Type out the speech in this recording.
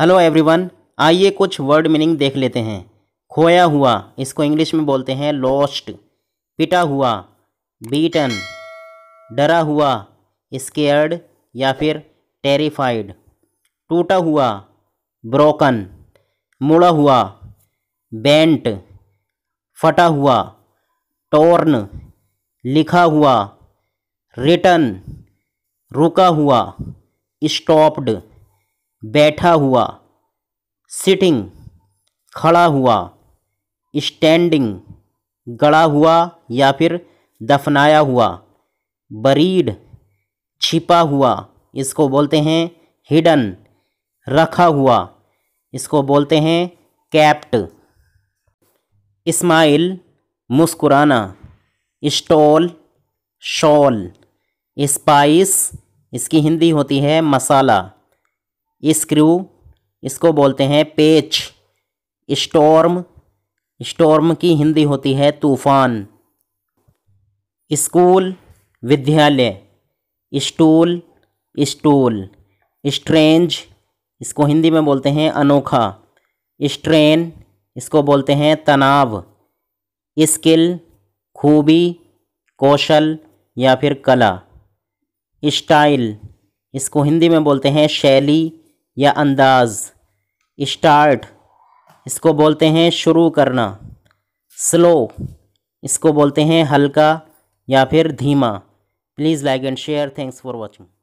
hello everyone आइए कुछ word meaning देख लेते हैं खोया हुआ इसको इंग्लिश में बोलते हैं लॉस्ट पिटा हुआ बीटन डरा हुआ स्केयर्ड या फिर टेरिफाइड टूटा हुआ ब्रोकन मुड़ा हुआ बेंट फटा हुआ टोर्न लिखा हुआ रिटर्न रुका हुआ स्टॉप्ड बैठा हुआ सिटिंग खड़ा हुआ स्टैंडिंग गड़ा हुआ या फिर दफनाया हुआ बरीड छिपा हुआ इसको बोलते हैं हिडन रखा हुआ इसको बोलते हैं कैप्ट इस्माइल मुस्कुराना स्टॉल शॉल स्पाइस इसकी हिंदी होती है मसाला स्क्रू इसको बोलते हैं पेच स्टॉर्म स्टॉर्म की हिंदी होती है तूफान स्कूल विद्यालय स्टूल स्टूल स्ट्रेंज इसको हिंदी में बोलते हैं अनोखा स्ट्रेन इसको बोलते हैं तनाव स्किल खूबी कौशल या फिर कला स्टाइल इसको हिंदी में बोलते हैं शैली या अंदाज स्टार्ट इसको बोलते हैं शुरू करना स्लो इसको बोलते हैं हल्का या फिर धीमा please like and share thanks for watching